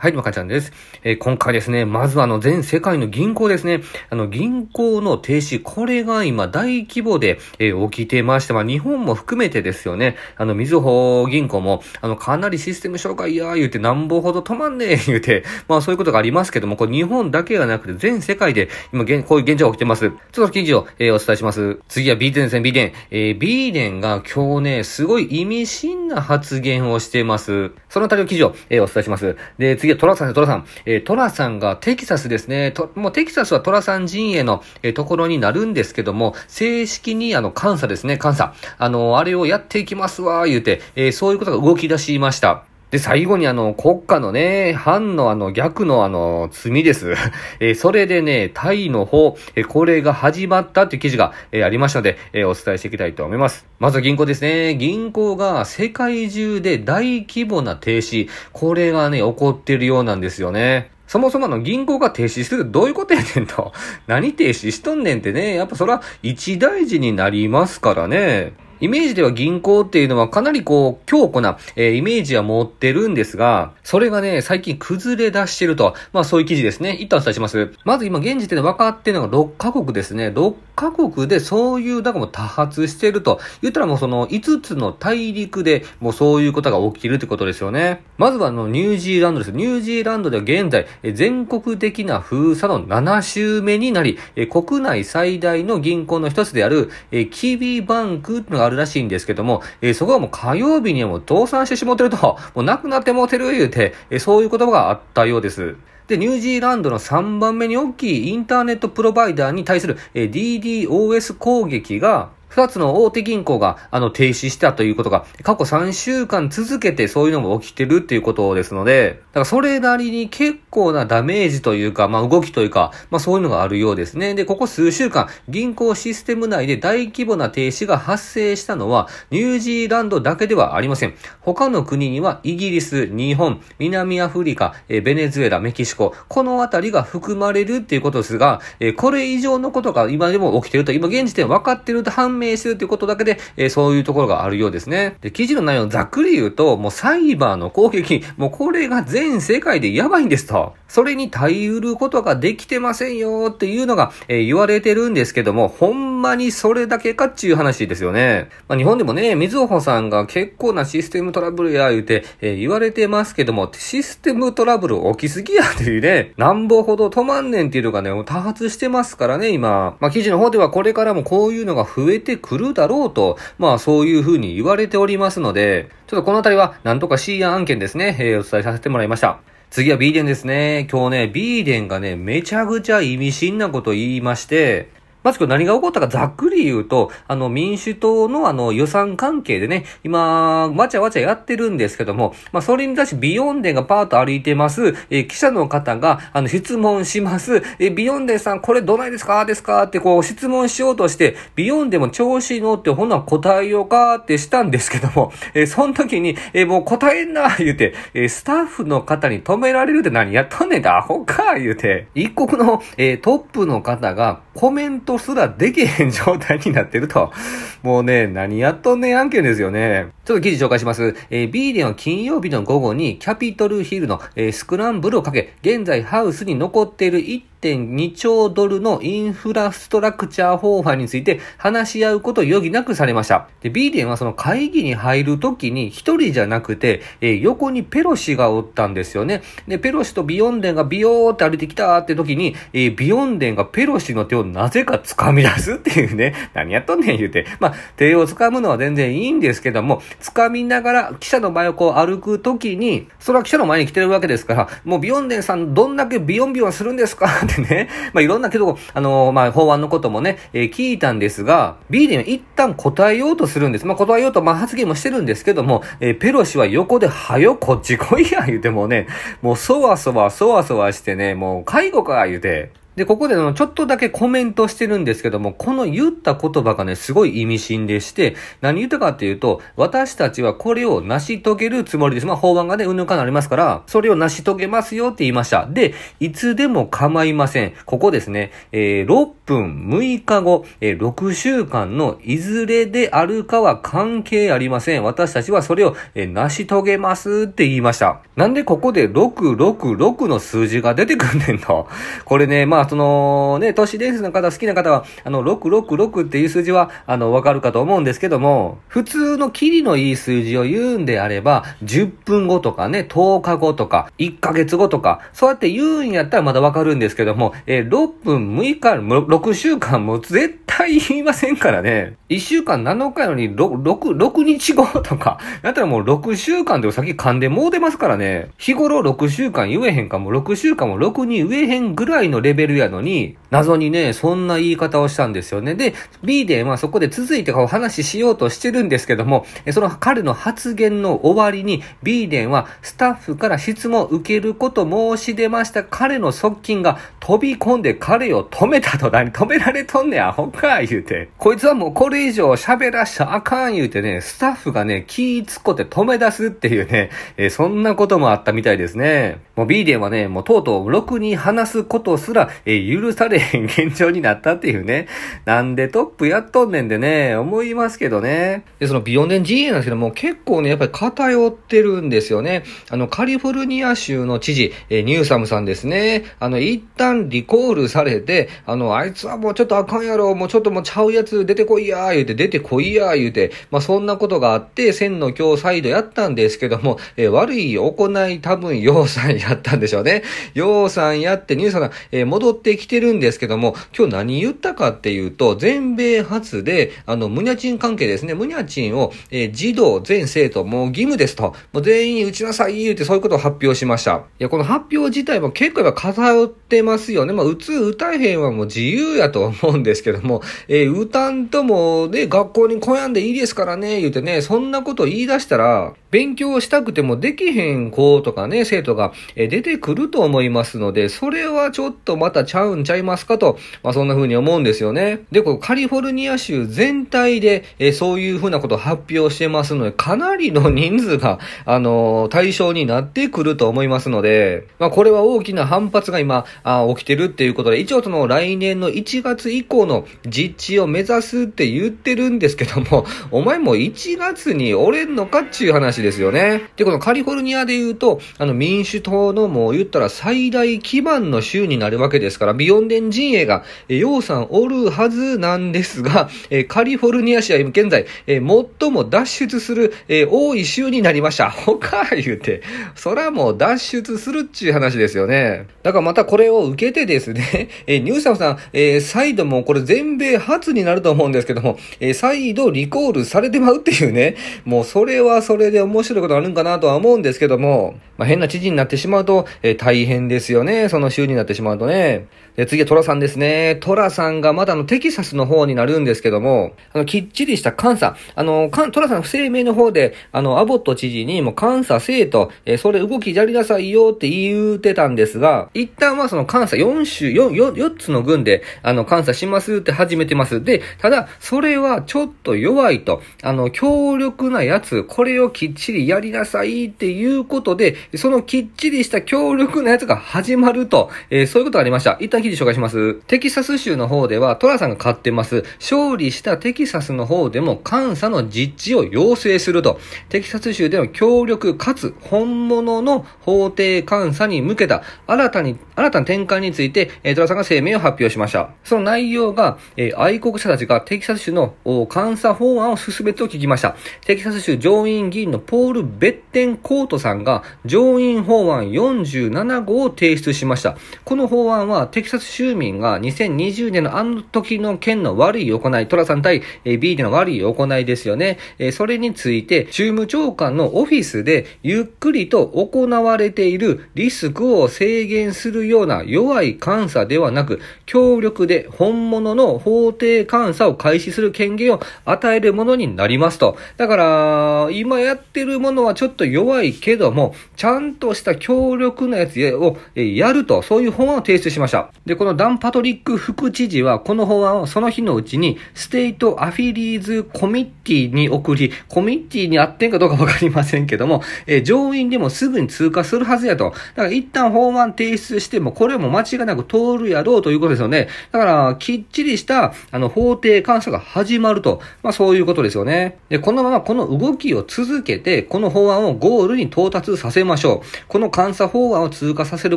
はい、かちゃんです。えー、今回ですね、まずはあの全世界の銀行ですね。あの銀行の停止、これが今大規模で、えー、起きてまして、まあ日本も含めてですよね。あの、みずほ銀行も、あの、かなりシステム障害や言うてなんぼほど止まんねえ 言うて、まあそういうことがありますけども、これ日本だけがなくて全世界で今現、こういう現状が起きてます。ちょっと記事を、えー、お伝えします。次はビーデンですね、デン。えー、デンが今日ね、すごい意味深な発言をしています。そのあたりの記事を、えー、お伝えします。で、次次はトラさんです、トラさん。えー、トラさんがテキサスですね。と、もうテキサスはトラさん陣営の、えー、ところになるんですけども、正式にあの、監査ですね、監査。あの、あれをやっていきますわ、言うて、えー、そういうことが動き出しました。で、最後にあの、国家のね、反のあの、逆のあの、罪です。えー、それでね、タイの方、えー、これが始まったていう記事が、えー、ありましたので、えお伝えしていきたいと思います。まず銀行ですね。銀行が世界中で大規模な停止、これがね、起こってるようなんですよね。そもそもの銀行が停止するどういうことやねんと。何停止しとんねんってね。やっぱそれは一大事になりますからね。イメージでは銀行っていうのはかなりこう、強固な、えー、イメージは持ってるんですが、それがね、最近崩れ出してると、まあそういう記事ですね。一旦お伝えします。まず今現時点で分かってるのが6カ国ですね。6カ国でそういう、んかも多発してると。言ったらもうその5つの大陸でもうそういうことが起きるってことですよね。まずはあの、ニュージーランドです。ニュージーランドでは現在、全国的な封鎖の7週目になり、国内最大の銀行の一つである、キビバンクっていうのがあるあるらしいんですけども、えー、そこはもう火曜日にも倒産してしもてると、もうなくなってもうてる言うて、えー、そういう言葉があったようです。で、ニュージーランドの3番目に大きいインターネットプロバイダーに対する、えー、DDoS 攻撃が、二つの大手銀行が、あの、停止したということが、過去三週間続けてそういうのも起きてるっていうことですので、だからそれなりに結構なダメージというか、まあ、動きというか、まあ、そういうのがあるようですね。で、ここ数週間、銀行システム内で大規模な停止が発生したのは、ニュージーランドだけではありません。他の国には、イギリス、日本、南アフリカ、えベネズエラ、メキシコ、このあたりが含まれるっていうことですが、えこれ以上のことが今でも起きてると、今現時点分かってると判明するということだけで、えー、そういうところがあるようですね。で、記事の内容をざっくり言うと、もうサイバーの攻撃、もうこれが全世界でやばいんですと。それに耐えうることができてませんよっていうのが、えー、言われてるんですけども、ほんまにそれだけかっていう話ですよね。まあ、日本でもね、水尾さんが結構なシステムトラブルや言うて、えー、言われてますけども、システムトラブル起きすぎやっていうね、なんぼほど止まんねんっていうのがね、多発してますからね、今。まあ、記事の方ではこれからもこういうのが増えてくるだろうと、まあ、そういうふうに言われておりますので、ちょっとこのあたりは、なんとか C 案件ですね、えー、お伝えさせてもらいました。次はビーデンですね。今日ね、ビーデンがね、めちゃくちゃ意味深なこと言いまして、まずこれ何が起こったかざっくり言うと、あの民主党のあの予算関係でね、今、わちゃわちゃやってるんですけども、まあそれに対してビヨンデがパートと歩いてます、えー、記者の方があの質問します、えー、ビヨンデさんこれどないですかですかってこう質問しようとして、ビヨンデも調子乗ってほんなら答えようかってしたんですけども、えー、その時に、えー、もう答えんな言うて、えー、スタッフの方に止められるって何やっとんねんだアホか言うて、一国の、えー、トップの方がコメントトすらできへん状態になってると。もうね、何やっとんねん案件ですよね。ちょっと記事紹介します。えー、B デンは金曜日の午後にキャピトルヒルの、えー、スクランブルをかけ、現在ハウスに残っている1 1.2兆ドルのインフラストラクチャー法案について話し合うことを余儀なくされました。で、ビーデンはその会議に入るときに一人じゃなくて、えー、横にペロシがおったんですよね。で、ペロシとビヨンデンがビヨーって歩いてきたって時に、えー、ビヨンデンがペロシの手をなぜか掴み出すっていうね、何やっとんねん言うて。まあ、手を掴むのは全然いいんですけども、掴みながら記者の前をこう歩くときに、それは記者の前に来てるわけですから、もうビヨンデンさんどんだけビヨンビヨンするんですかでね、まあ、いろんなけど、あのー、まあ、法案のこともね、えー、聞いたんですが、ビーデンは一旦答えようとするんです。まあ、答えようと、まあ、発言もしてるんですけども、えー、ペロシは横で、はよ、こっち来いや、言うてもね、もう、そわそわ、そわそわしてね、もう、介護か、言うて、で、ここでのちょっとだけコメントしてるんですけども、この言った言葉がね、すごい意味深でして、何言ったかっていうと、私たちはこれを成し遂げるつもりです。まあ、法案がね、うぬかなりますから、それを成し遂げますよって言いました。で、いつでも構いません。ここですね、えー、6分6日後、えー、6週間のいずれであるかは関係ありません。私たちはそれを、えー、成し遂げますって言いました。なんでここで666の数字が出てくんねんと。これね、まあまあ、その、ね、都市伝説の方、好きな方は、あの、666っていう数字は、あの、わかるかと思うんですけども、普通のキリのいい数字を言うんであれば、10分後とかね、10日後とか、1ヶ月後とか、そうやって言うんやったらまだわかるんですけども、えー、6分6日、6週間も絶対言いませんからね。1週間7日のに6、6、6日後とか、だったらもう6週間で先噛んでもう出ますからね。日頃6週間言えへんかも、6週間も6に言えへんぐらいのレベルるやのに、謎にね、そんな言い方をしたんですよね。で、B で、まあそこで続いてお話ししようとしてるんですけども、その彼の発言の終わりに、B デンはスタッフから質問を受けること申し出ました。彼の側近が飛び込んで彼を止めたと何止められとんねや、ほか、言うて。こいつはもうこれ以上喋らしちゃあかん言うてね、スタッフがね、気ぃつこって止め出すっていうね、えー、そんなこともあったみたいですね。もう B デンはね、もうとうとうろくに話すことすらえー、許されへん現状になったっていうね、なんでトップやっとんねんでね、思いますけどね。で、そのビヨンデン陣営なんですけども、結構ね、やっぱり偏ってるんですよね。あの、カリフォルニア州の知事、えー、ニューサムさんですね。あの、一旦リコールされて、あの、あいつはもうちょっとあかんやろ、もうちょっともうちゃうやつ出てこいや、ー、言うて、出てこいや、言うて、まあ、そんなことがあって、千の京サイドやったんですけども、えー、悪い行い多分、洋さんやったんでしょうね。洋さんやって、ニューサムさん、えー、戻戻ってきてるんですけども、今日何言ったかっていうと、全米初で、あの、ムニャチン関係ですね、ムニャチンを、えー、児童全生徒もう義務ですと、もう全員打ちなさい言うてそういうことを発表しました。いや、この発表自体も結構やっぱ偏ってますよね。まあ、うつ、歌えへんはもう自由やと思うんですけども、えー、歌んとも、で、学校に来やんでいいですからね、言うてね、そんなこと言い出したら、勉強したくてもできへん子とかね、生徒が出てくると思いますので、それはちょっとまたちゃうんちゃいますかと、まあそんな風に思うんですよね。で、こうカリフォルニア州全体で、そういう風なことを発表してますので、かなりの人数が、あの対象になってくると思いますので、まあこれは大きな反発が今、あ起きてるっていうことで、一応その来年の1月以降の実地を目指すって言ってるんですけども、お前も1月に折れんのかっていう話ですよね。で、このカリフォルニアで言うと、あの民主党のもう言ったら最大基盤の州になるわけですから、ビヨンデン陣営が、えー、要さんおるはずなんですが、えカリフォルニア州は今現在、え最も脱出する、え多い州になりました。ほか言うて、そらもう脱出するっちゅう話ですよね。だからまたこれを受けてですね、えニューサムさん、え再度もこれ全米初になると思うんですけども、え再度リコールされてまうっていうね、もうそれはそれで面白いことあるんかなとは思うんですけども、まあ、変な知事になってしまうと、えー、大変ですよね。その州になってしまうとね。で、次はトラさんですね。トラさんがまだあの、テキサスの方になるんですけども、あの、きっちりした監査。あの、かん、トラさん不正名の方で、あの、アボット知事にも監査せえと、えー、それ動きやりなさいよって言うてたんですが、一旦はその監査4州、4、4, 4つの軍で、あの、監査しますって始めてます。で、ただ、それはちょっと弱いと、あの、強力なやつ、これをきっちりやりなさいっていうことで、そのきっちりした強力なやつが始まると、えー、そういうことがありました。一旦記事紹介します。テキサス州の方ではトラさんが買ってます。勝利したテキサスの方でも監査の実地を要請すると。テキサス州での強力かつ本物の法定監査に向けた新たに、新たな転換について、えー、トラさんが声明を発表しました。その内容が、えー、愛国者たちがテキサス州の監査法案を進めてと聞きました。テキサス州上院議員のポール・ベッテンコートさんが上院法案47号を提出しました。この法案は、テキサス州民が2020年のあの時の件の悪い行い、トラさん対 B での悪い行いですよね。それについて、州務長官のオフィスでゆっくりと行われているリスクを制限するような弱い監査ではなく、強力で本物の法定監査を開始する権限を与えるものになりますと。だから、今やってるものはちょっと弱いけども、ちゃんとした強力なやつをやると、そういう法案を提出しました。で、このダン・パトリック副知事は、この法案をその日のうちに、ステイト・アフィリーズ・コミッティに送り、コミッティに合ってんかどうかわかりませんけども、え上院でもすぐに通過するはずやと。だから一旦法案提出しても、これも間違いなく通るやろうということですよね。だから、きっちりした、あの、法定監査が始まると。まあ、そういうことですよね。で、このままこの動きを続けて、この法案をゴールに到達させます。ましょう。この監査法案を通過させる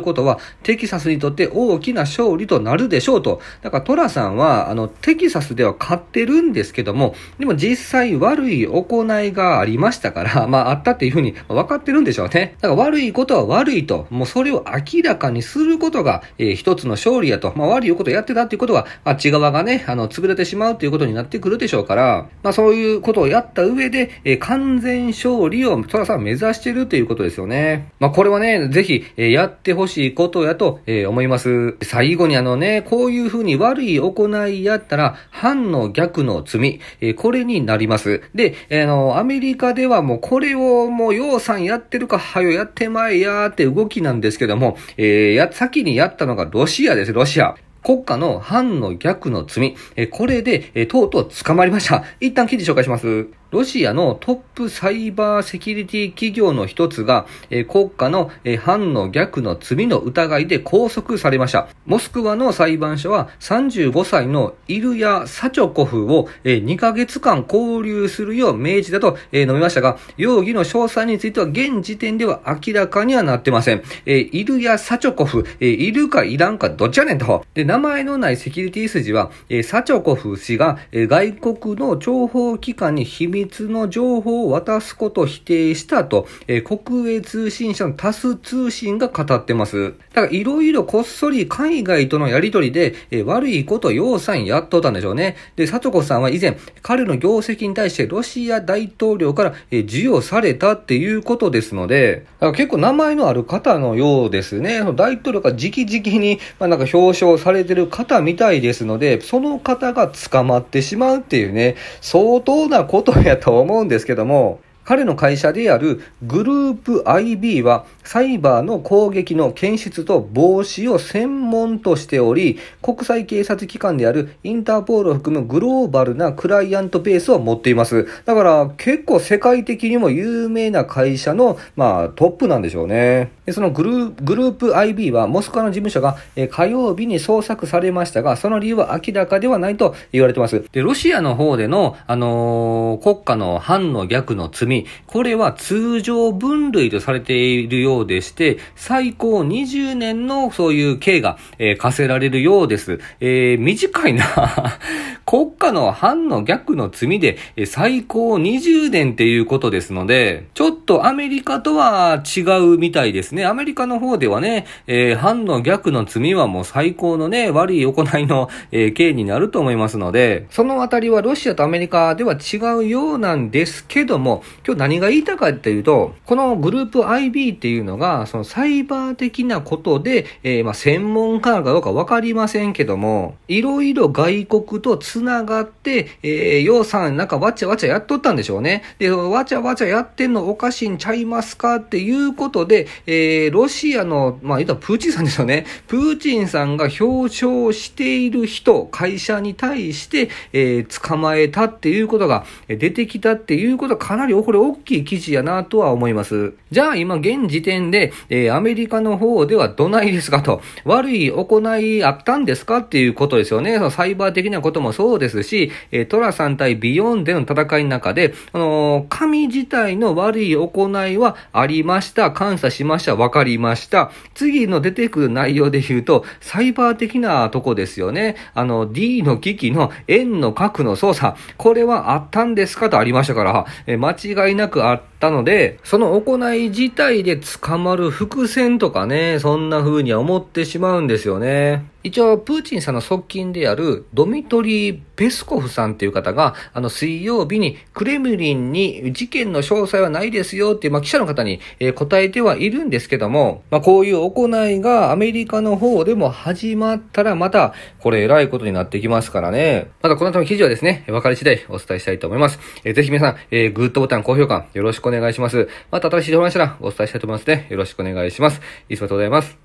ことは、テキサスにとって大きな勝利となるでしょうと。だからトラさんは、あの、テキサスでは勝ってるんですけども、でも実際悪い行いがありましたから、まああったっていうふうに分かってるんでしょうね。だから悪いことは悪いと、もうそれを明らかにすることが、えー、一つの勝利やと、まあ悪いことをやってたっていうことは、あっち側がね、あの、潰れてしまうということになってくるでしょうから、まあそういうことをやった上で、えー、完全勝利をトラさんは目指してるということですよね。ね。まあ、これはね、ぜひ、えやってほしいことやと、え思います。最後にあのね、こういうふうに悪い行いやったら、反の逆の罪、えこれになります。で、あの、アメリカではもうこれをもう、ようさんやってるか、はよやってまえやーって動きなんですけども、えー、や、先にやったのがロシアです、ロシア。国家の反の逆の罪、えこれで、えとうとう捕まりました。一旦記事紹介します。ロシアのトップサイバーセキュリティ企業の一つが、え国家の、え反の逆の罪の疑いで拘束されました。モスクワの裁判所は35歳のイルヤ・サチョコフを、え2ヶ月間拘留するよう命じたと、え述べましたが、容疑の詳細については現時点では明らかにはなってません。えイルヤ・サチョコフ、えいるかいらんかどっちやねんと。で名前のないセキュリティ筋は、えー、サチョコフ氏が、えー、外国の諜報機関に秘密の情報を渡すことを否定したと、えー、国営通信社のタス通信が語ってます。だからいろいろこっそり海外とのやりとりで、えー、悪いこと要塞やっとったんでしょうね。で、サチョコさんは以前、彼の業績に対してロシア大統領から、えー、授与されたっていうことですので、だから結構名前のある方のようですね。大統領が直々に、まあ、なんか表彰されてる方みたいですので、その方が捕まってしまうっていうね、相当なことやと思うんですけども、彼の会社であるグループ IB はサイバーの攻撃の検出と防止を専門としており、国際警察機関であるインターポールを含むグローバルなクライアントベースを持っています。だから結構世界的にも有名な会社の、まあ、トップなんでしょうね。でそのグループ IB はモスクワの事務所が、火曜日に捜索されましたが、その理由は明らかではないと言われてます。で、ロシアの方での、あのー、国家の反の逆の罪、これは通常分類とされているようでして、最高20年のそういう刑が、えー、課せられるようです。えー、短いな 国家の反の逆の罪で、え最高20年っていうことですので、ちょっとアメリカとは違うみたいですね。アメリカの方ではね、えー、反の逆の罪はもう最高のね、悪い行いの、えー、刑になると思いますので、そのあたりはロシアとアメリカでは違うようなんですけども、今日何が言いたかっていうと、このグループ IB っていうのが、そのサイバー的なことで、えー、まあ専門家かどうかわかりませんけども、いろいろ外国と繋がって、えー、算さんなんかわちゃわちゃやっとったんでしょうね。で、わちゃわちゃやってんのおかしいんちゃいますかっていうことで、えーえー、ロシアの、まあ、言ったプーチンさんですよね。プーチンさんが表彰している人、会社に対して、えー、捕まえたっていうことが出てきたっていうことはかなりこれ大きい記事やなとは思います。じゃあ今現時点で、えー、アメリカの方ではどないですかと、悪い行いあったんですかっていうことですよね。そのサイバー的なこともそうですし、えー、トラさん対ビヨンでの戦いの中で、あのー、神自体の悪い行いはありました、感謝しました、分かりました。次の出てくる内容で言うと、サイバー的なとこですよね。あの、D の機器の円の角の操作、これはあったんですかとありましたから、え間違いなくあったったので、その行い自体で捕まる伏線とかね、そんな風には思ってしまうんですよね。一応、プーチンさんの側近であるドミトリー・ペスコフさんっていう方が、あの、水曜日にクレムリンに事件の詳細はないですよっていう、まあ、記者の方に、えー、答えてはいるんですけども、まあ、こういう行いがアメリカの方でも始まったら、また、これ偉いことになってきますからね。またこの後の記事はですね、分かり次第お伝えしたいと思います。えー、ぜひ皆さん、えー、グッドボタン、高評価、よろしくお願いします。願いします。また新しい情報がしたらお伝えしたいと思いますの、ね、で、よろしくお願いします。以上でございます。